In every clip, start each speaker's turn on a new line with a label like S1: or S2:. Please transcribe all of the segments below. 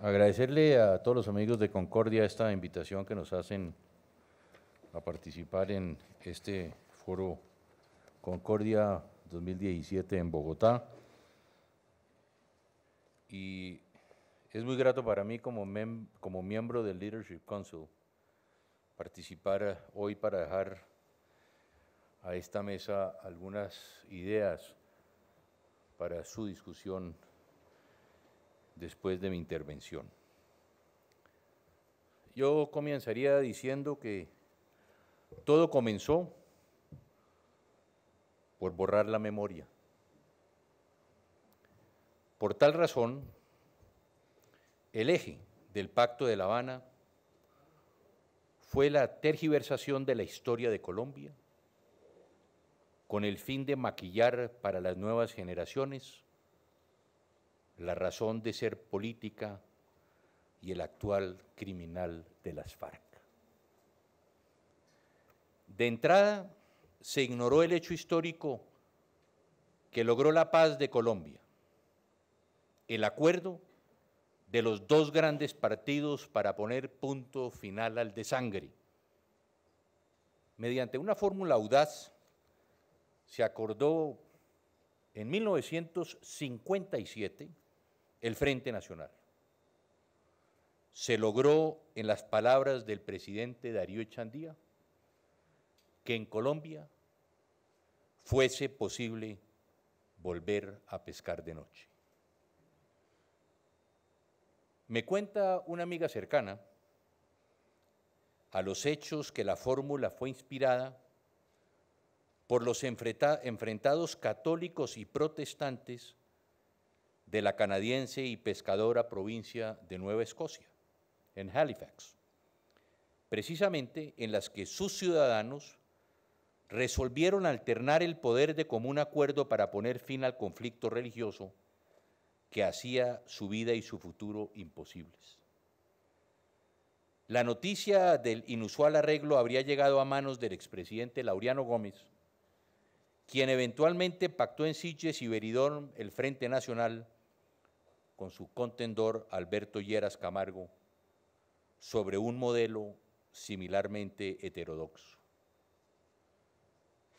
S1: Agradecerle a todos los amigos de Concordia esta invitación que nos hacen a participar en este foro Concordia 2017 en Bogotá. Y es muy grato para mí como, como miembro del Leadership Council participar eh, hoy para dejar a esta mesa algunas ideas para su discusión después de mi intervención. Yo comenzaría diciendo que todo comenzó por borrar la memoria. Por tal razón, el eje del Pacto de La Habana fue la tergiversación de la historia de Colombia con el fin de maquillar para las nuevas generaciones la razón de ser política y el actual criminal de las FARC. De entrada, se ignoró el hecho histórico que logró la paz de Colombia, el acuerdo de los dos grandes partidos para poner punto final al desangre. Mediante una fórmula audaz, se acordó en 1957 el Frente Nacional. Se logró, en las palabras del presidente Darío Echandía, que en Colombia fuese posible volver a pescar de noche. Me cuenta una amiga cercana a los hechos que la fórmula fue inspirada por los enfrentados católicos y protestantes de la canadiense y pescadora provincia de Nueva Escocia, en Halifax, precisamente en las que sus ciudadanos resolvieron alternar el poder de común acuerdo para poner fin al conflicto religioso que hacía su vida y su futuro imposibles. La noticia del inusual arreglo habría llegado a manos del expresidente Laureano Gómez, quien eventualmente pactó en Sitges y Veridón el Frente Nacional con su contendor Alberto Lleras Camargo sobre un modelo similarmente heterodoxo.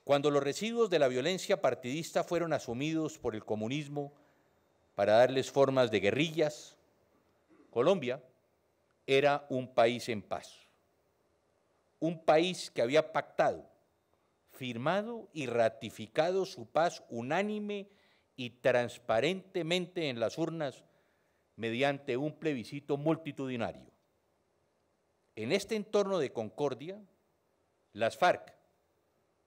S1: Cuando los residuos de la violencia partidista fueron asumidos por el comunismo para darles formas de guerrillas, Colombia era un país en paz, un país que había pactado, firmado y ratificado su paz unánime y transparentemente en las urnas mediante un plebiscito multitudinario. En este entorno de concordia, las FARC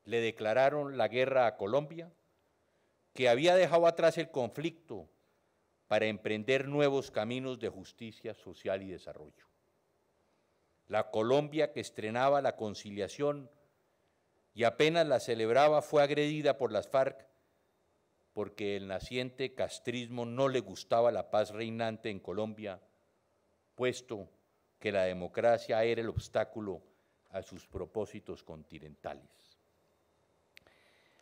S1: le declararon la guerra a Colombia, que había dejado atrás el conflicto para emprender nuevos caminos de justicia social y desarrollo. La Colombia que estrenaba la conciliación y apenas la celebraba fue agredida por las FARC porque el naciente castrismo no le gustaba la paz reinante en Colombia, puesto que la democracia era el obstáculo a sus propósitos continentales.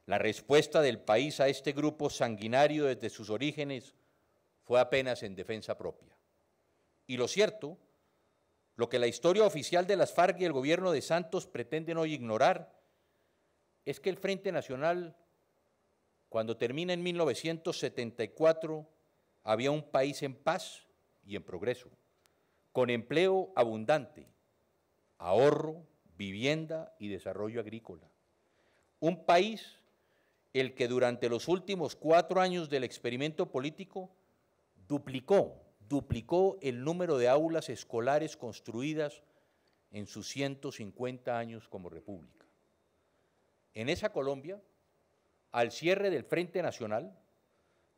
S1: La respuesta del país a este grupo sanguinario desde sus orígenes fue apenas en defensa propia. Y lo cierto, lo que la historia oficial de las FARC y el gobierno de Santos pretenden hoy ignorar, es que el Frente Nacional cuando termina en 1974, había un país en paz y en progreso, con empleo abundante, ahorro, vivienda y desarrollo agrícola. Un país el que durante los últimos cuatro años del experimento político duplicó, duplicó el número de aulas escolares construidas en sus 150 años como república. En esa Colombia al cierre del Frente Nacional,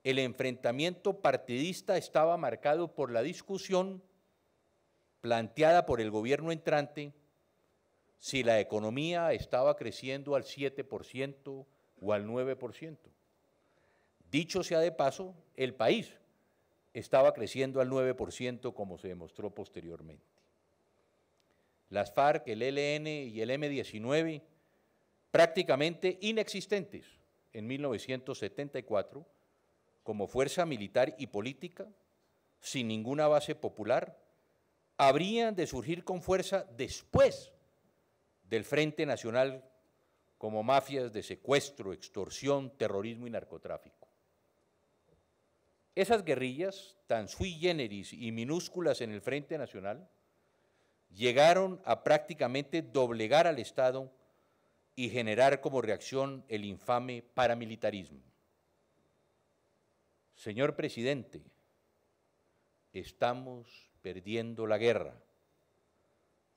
S1: el enfrentamiento partidista estaba marcado por la discusión planteada por el gobierno entrante si la economía estaba creciendo al 7% o al 9%. Dicho sea de paso, el país estaba creciendo al 9% como se demostró posteriormente. Las FARC, el ELN y el M19 prácticamente inexistentes en 1974 como fuerza militar y política, sin ninguna base popular, habrían de surgir con fuerza después del Frente Nacional como mafias de secuestro, extorsión, terrorismo y narcotráfico. Esas guerrillas, tan sui generis y minúsculas en el Frente Nacional, llegaron a prácticamente doblegar al Estado y generar como reacción el infame paramilitarismo. Señor presidente, estamos perdiendo la guerra.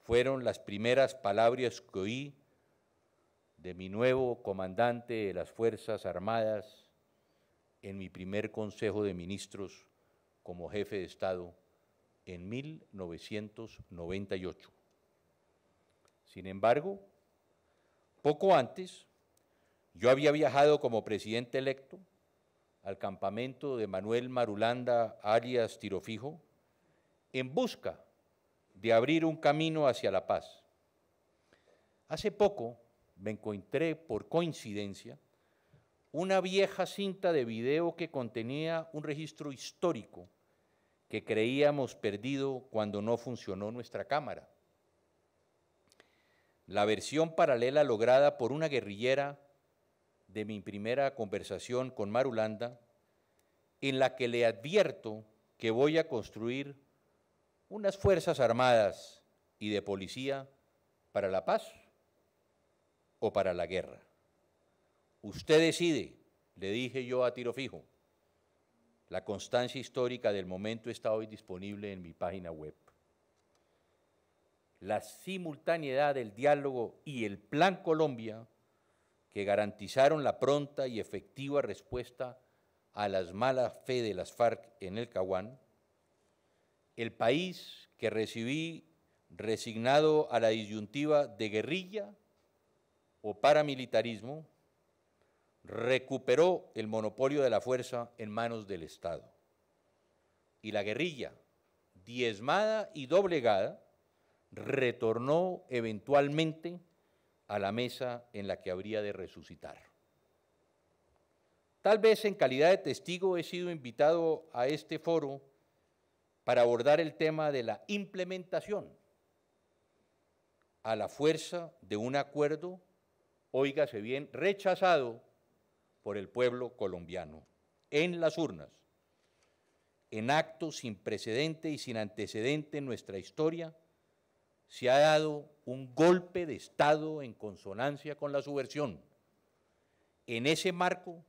S1: Fueron las primeras palabras que oí de mi nuevo comandante de las Fuerzas Armadas en mi primer Consejo de Ministros como jefe de Estado en 1998. Sin embargo, poco antes, yo había viajado como presidente electo al campamento de Manuel Marulanda, Arias Tirofijo, en busca de abrir un camino hacia la paz. Hace poco me encontré, por coincidencia, una vieja cinta de video que contenía un registro histórico que creíamos perdido cuando no funcionó nuestra cámara la versión paralela lograda por una guerrillera de mi primera conversación con Marulanda, en la que le advierto que voy a construir unas fuerzas armadas y de policía para la paz o para la guerra. Usted decide, le dije yo a tiro fijo. La constancia histórica del momento está hoy disponible en mi página web la simultaneidad del diálogo y el Plan Colombia que garantizaron la pronta y efectiva respuesta a las malas fe de las FARC en el Caguán, el país que recibí resignado a la disyuntiva de guerrilla o paramilitarismo, recuperó el monopolio de la fuerza en manos del Estado. Y la guerrilla, diezmada y doblegada, retornó eventualmente a la mesa en la que habría de resucitar. Tal vez en calidad de testigo he sido invitado a este foro para abordar el tema de la implementación a la fuerza de un acuerdo, óigase bien, rechazado por el pueblo colombiano en las urnas, en actos sin precedente y sin antecedente en nuestra historia, se ha dado un golpe de Estado en consonancia con la subversión. En ese marco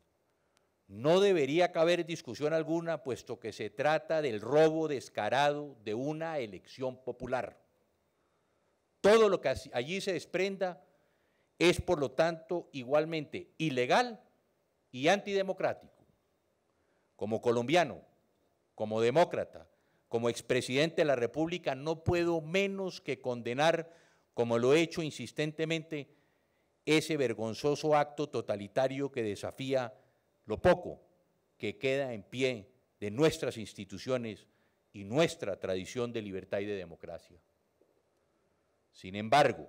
S1: no debería caber discusión alguna, puesto que se trata del robo descarado de una elección popular. Todo lo que allí se desprenda es, por lo tanto, igualmente ilegal y antidemocrático. Como colombiano, como demócrata, como expresidente de la República, no puedo menos que condenar, como lo he hecho insistentemente, ese vergonzoso acto totalitario que desafía lo poco que queda en pie de nuestras instituciones y nuestra tradición de libertad y de democracia. Sin embargo,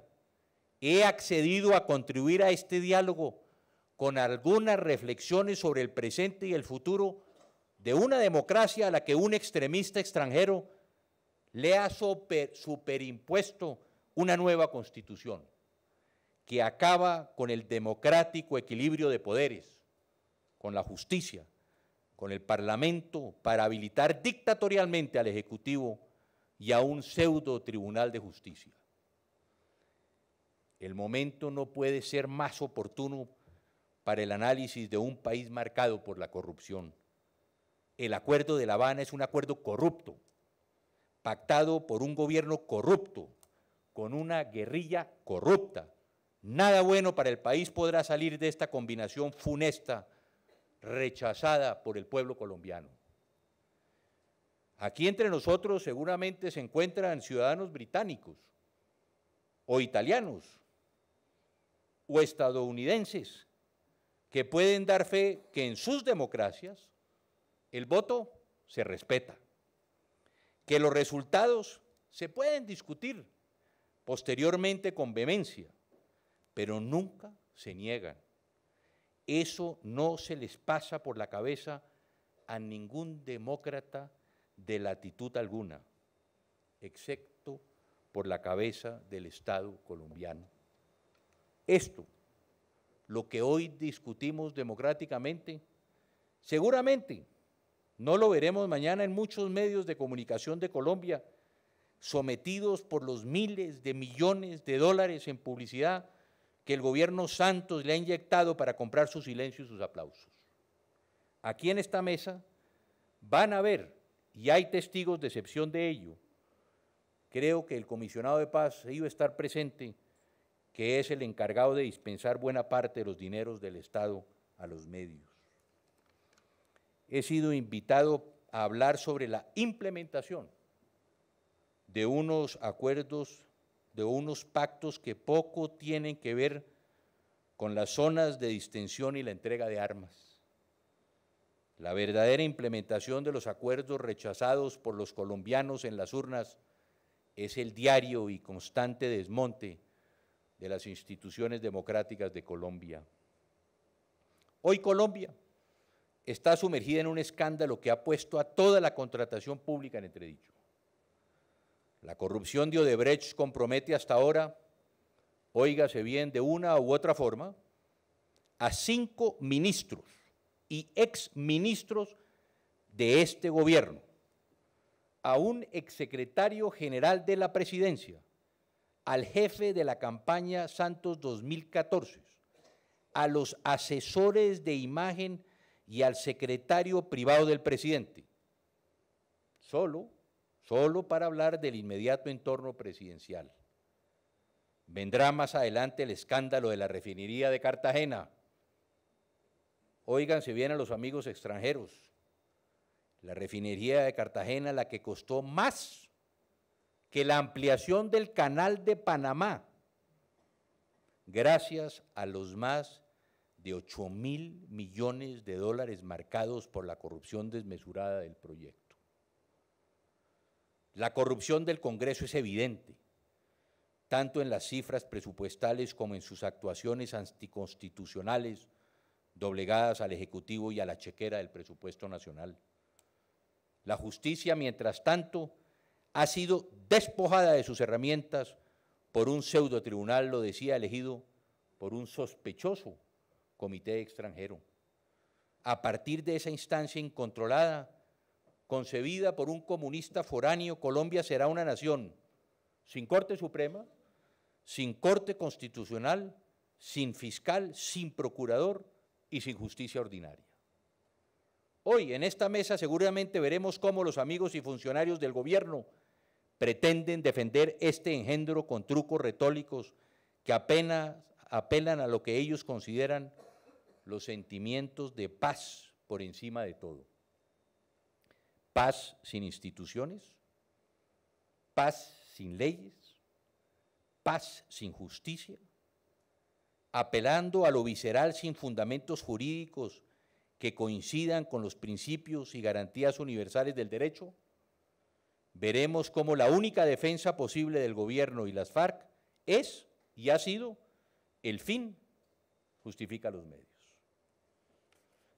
S1: he accedido a contribuir a este diálogo con algunas reflexiones sobre el presente y el futuro de una democracia a la que un extremista extranjero le ha superimpuesto una nueva constitución que acaba con el democrático equilibrio de poderes, con la justicia, con el Parlamento, para habilitar dictatorialmente al Ejecutivo y a un pseudo tribunal de justicia. El momento no puede ser más oportuno para el análisis de un país marcado por la corrupción, el acuerdo de La Habana es un acuerdo corrupto, pactado por un gobierno corrupto, con una guerrilla corrupta. Nada bueno para el país podrá salir de esta combinación funesta, rechazada por el pueblo colombiano. Aquí entre nosotros seguramente se encuentran ciudadanos británicos o italianos o estadounidenses que pueden dar fe que en sus democracias el voto se respeta, que los resultados se pueden discutir posteriormente con vehemencia, pero nunca se niegan. Eso no se les pasa por la cabeza a ningún demócrata de latitud alguna, excepto por la cabeza del Estado colombiano. Esto, lo que hoy discutimos democráticamente, seguramente no lo veremos mañana en muchos medios de comunicación de Colombia, sometidos por los miles de millones de dólares en publicidad que el gobierno Santos le ha inyectado para comprar su silencio y sus aplausos. Aquí en esta mesa van a ver, y hay testigos de excepción de ello, creo que el comisionado de paz iba a estar presente, que es el encargado de dispensar buena parte de los dineros del Estado a los medios he sido invitado a hablar sobre la implementación de unos acuerdos, de unos pactos que poco tienen que ver con las zonas de distensión y la entrega de armas. La verdadera implementación de los acuerdos rechazados por los colombianos en las urnas es el diario y constante desmonte de las instituciones democráticas de Colombia. Hoy Colombia está sumergida en un escándalo que ha puesto a toda la contratación pública en entredicho. La corrupción de Odebrecht compromete hasta ahora, óigase bien, de una u otra forma, a cinco ministros y exministros de este gobierno, a un exsecretario general de la presidencia, al jefe de la campaña Santos 2014, a los asesores de imagen y al secretario privado del presidente, solo, solo para hablar del inmediato entorno presidencial. Vendrá más adelante el escándalo de la refinería de Cartagena. Óiganse bien a los amigos extranjeros, la refinería de Cartagena la que costó más que la ampliación del canal de Panamá, gracias a los más de 8 mil millones de dólares marcados por la corrupción desmesurada del proyecto. La corrupción del Congreso es evidente, tanto en las cifras presupuestales como en sus actuaciones anticonstitucionales doblegadas al Ejecutivo y a la chequera del presupuesto nacional. La justicia, mientras tanto, ha sido despojada de sus herramientas por un pseudo tribunal, lo decía elegido por un sospechoso comité extranjero. A partir de esa instancia incontrolada, concebida por un comunista foráneo, Colombia será una nación sin Corte Suprema, sin Corte Constitucional, sin fiscal, sin procurador y sin justicia ordinaria. Hoy en esta mesa seguramente veremos cómo los amigos y funcionarios del gobierno pretenden defender este engendro con trucos retóricos que apenas apelan a lo que ellos consideran los sentimientos de paz por encima de todo. Paz sin instituciones, paz sin leyes, paz sin justicia, apelando a lo visceral sin fundamentos jurídicos que coincidan con los principios y garantías universales del derecho, veremos cómo la única defensa posible del gobierno y las FARC es y ha sido el fin justifica los medios.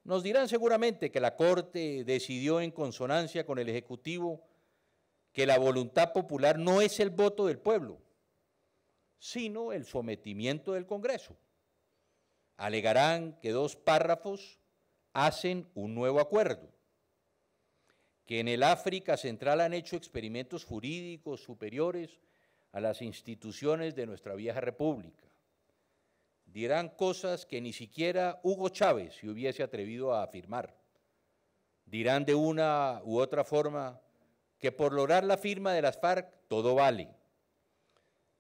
S1: Nos dirán seguramente que la Corte decidió en consonancia con el Ejecutivo que la voluntad popular no es el voto del pueblo, sino el sometimiento del Congreso. Alegarán que dos párrafos hacen un nuevo acuerdo, que en el África Central han hecho experimentos jurídicos superiores a las instituciones de nuestra vieja república dirán cosas que ni siquiera Hugo Chávez se hubiese atrevido a afirmar. Dirán de una u otra forma que por lograr la firma de las FARC todo vale.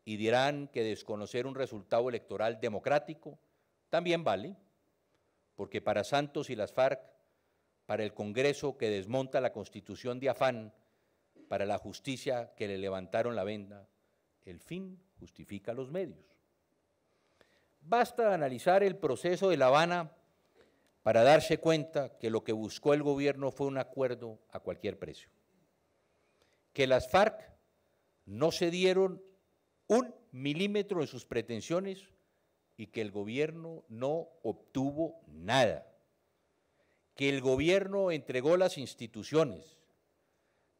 S1: Y dirán que desconocer un resultado electoral democrático también vale, porque para Santos y las FARC, para el Congreso que desmonta la constitución de afán, para la justicia que le levantaron la venda, el fin justifica los medios. Basta analizar el proceso de La Habana para darse cuenta que lo que buscó el gobierno fue un acuerdo a cualquier precio. Que las FARC no se dieron un milímetro de sus pretensiones y que el gobierno no obtuvo nada. Que el gobierno entregó las instituciones,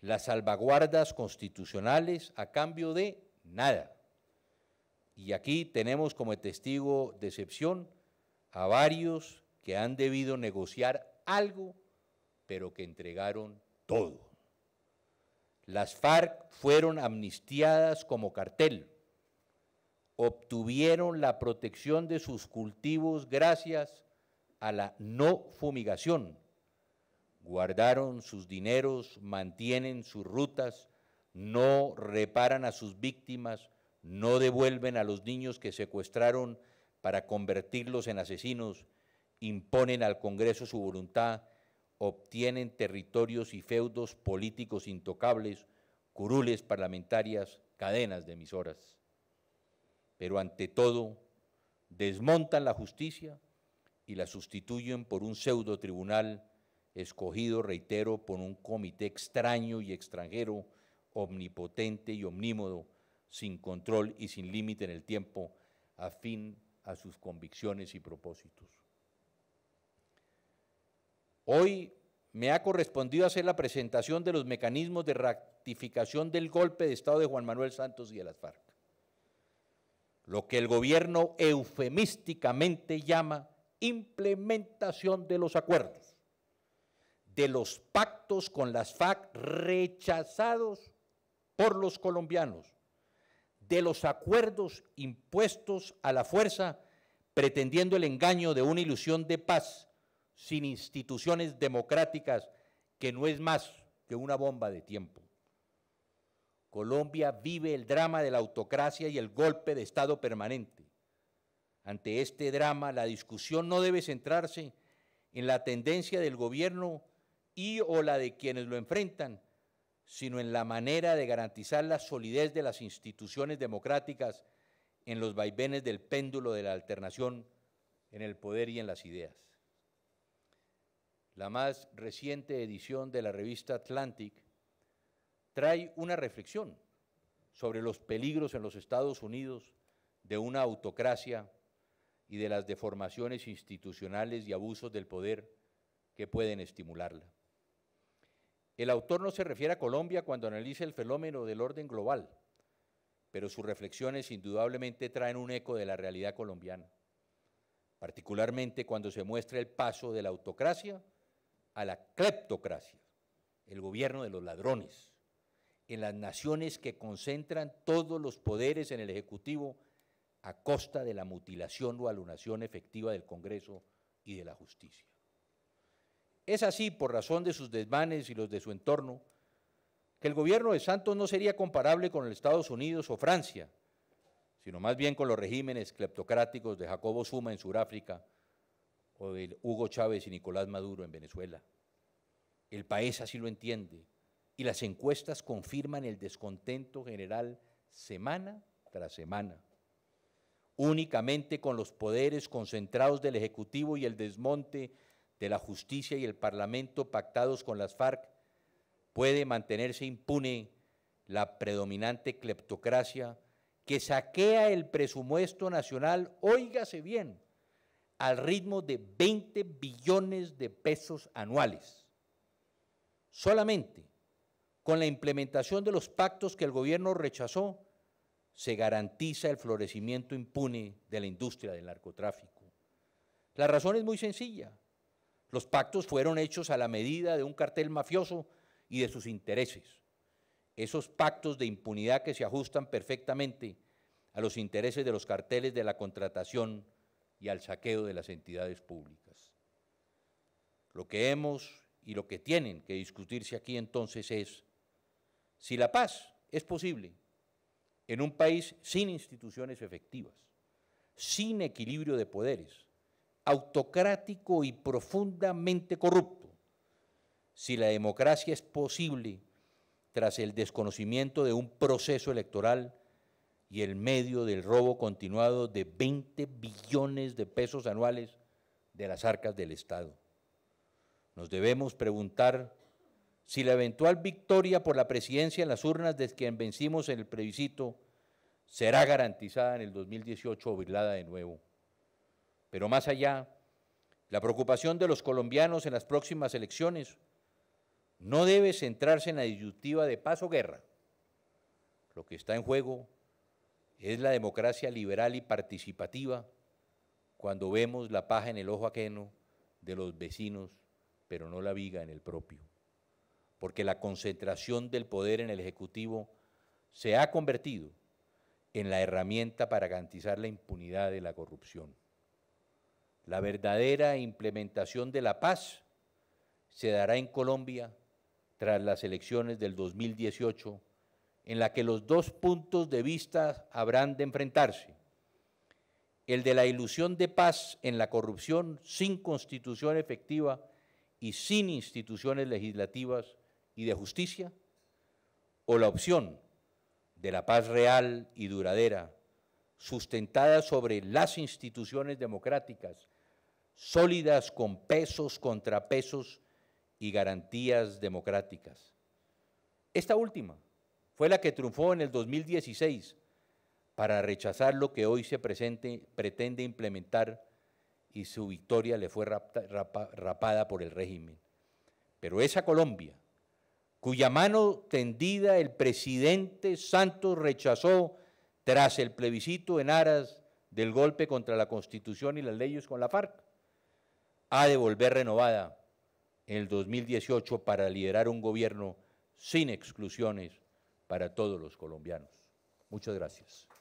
S1: las salvaguardas constitucionales a cambio de nada y aquí tenemos como testigo decepción a varios que han debido negociar algo, pero que entregaron todo. Las FARC fueron amnistiadas como cartel, obtuvieron la protección de sus cultivos gracias a la no fumigación, guardaron sus dineros, mantienen sus rutas, no reparan a sus víctimas, no devuelven a los niños que secuestraron para convertirlos en asesinos, imponen al Congreso su voluntad, obtienen territorios y feudos políticos intocables, curules parlamentarias, cadenas de emisoras. Pero ante todo, desmontan la justicia y la sustituyen por un pseudo tribunal escogido, reitero, por un comité extraño y extranjero, omnipotente y omnímodo, sin control y sin límite en el tiempo, a fin a sus convicciones y propósitos. Hoy me ha correspondido hacer la presentación de los mecanismos de ratificación del golpe de Estado de Juan Manuel Santos y de las FARC, lo que el gobierno eufemísticamente llama implementación de los acuerdos, de los pactos con las FARC rechazados por los colombianos de los acuerdos impuestos a la fuerza, pretendiendo el engaño de una ilusión de paz sin instituciones democráticas que no es más que una bomba de tiempo. Colombia vive el drama de la autocracia y el golpe de Estado permanente. Ante este drama, la discusión no debe centrarse en la tendencia del gobierno y o la de quienes lo enfrentan, sino en la manera de garantizar la solidez de las instituciones democráticas en los vaivenes del péndulo de la alternación en el poder y en las ideas. La más reciente edición de la revista Atlantic trae una reflexión sobre los peligros en los Estados Unidos de una autocracia y de las deformaciones institucionales y abusos del poder que pueden estimularla. El autor no se refiere a Colombia cuando analiza el fenómeno del orden global, pero sus reflexiones indudablemente traen un eco de la realidad colombiana, particularmente cuando se muestra el paso de la autocracia a la cleptocracia, el gobierno de los ladrones, en las naciones que concentran todos los poderes en el Ejecutivo a costa de la mutilación o alunación efectiva del Congreso y de la justicia. Es así, por razón de sus desmanes y los de su entorno, que el gobierno de Santos no sería comparable con el Estados Unidos o Francia, sino más bien con los regímenes cleptocráticos de Jacobo Zuma en Sudáfrica o de Hugo Chávez y Nicolás Maduro en Venezuela. El país así lo entiende y las encuestas confirman el descontento general semana tras semana. Únicamente con los poderes concentrados del Ejecutivo y el desmonte de la justicia y el Parlamento pactados con las FARC, puede mantenerse impune la predominante cleptocracia que saquea el presupuesto nacional, óigase bien, al ritmo de 20 billones de pesos anuales. Solamente con la implementación de los pactos que el gobierno rechazó, se garantiza el florecimiento impune de la industria del narcotráfico. La razón es muy sencilla. Los pactos fueron hechos a la medida de un cartel mafioso y de sus intereses. Esos pactos de impunidad que se ajustan perfectamente a los intereses de los carteles de la contratación y al saqueo de las entidades públicas. Lo que hemos y lo que tienen que discutirse aquí entonces es si la paz es posible en un país sin instituciones efectivas, sin equilibrio de poderes, autocrático y profundamente corrupto. Si la democracia es posible tras el desconocimiento de un proceso electoral y el medio del robo continuado de 20 billones de pesos anuales de las arcas del Estado. Nos debemos preguntar si la eventual victoria por la presidencia en las urnas de quien vencimos en el plebiscito será garantizada en el 2018 o virlada de nuevo. Pero más allá, la preocupación de los colombianos en las próximas elecciones no debe centrarse en la disyuntiva de paz o guerra. Lo que está en juego es la democracia liberal y participativa cuando vemos la paja en el ojo ajeno de los vecinos, pero no la viga en el propio. Porque la concentración del poder en el Ejecutivo se ha convertido en la herramienta para garantizar la impunidad de la corrupción. La verdadera implementación de la paz se dará en Colombia tras las elecciones del 2018, en la que los dos puntos de vista habrán de enfrentarse. El de la ilusión de paz en la corrupción sin constitución efectiva y sin instituciones legislativas y de justicia, o la opción de la paz real y duradera, sustentada sobre las instituciones democráticas sólidas con pesos, contrapesos y garantías democráticas. Esta última fue la que triunfó en el 2016 para rechazar lo que hoy se pretende implementar y su victoria le fue rapada por el régimen. Pero esa Colombia, cuya mano tendida el presidente Santos rechazó tras el plebiscito en aras del golpe contra la Constitución y las leyes con la FARC, ha de volver renovada en el 2018 para liderar un gobierno sin exclusiones para todos los colombianos. Muchas gracias.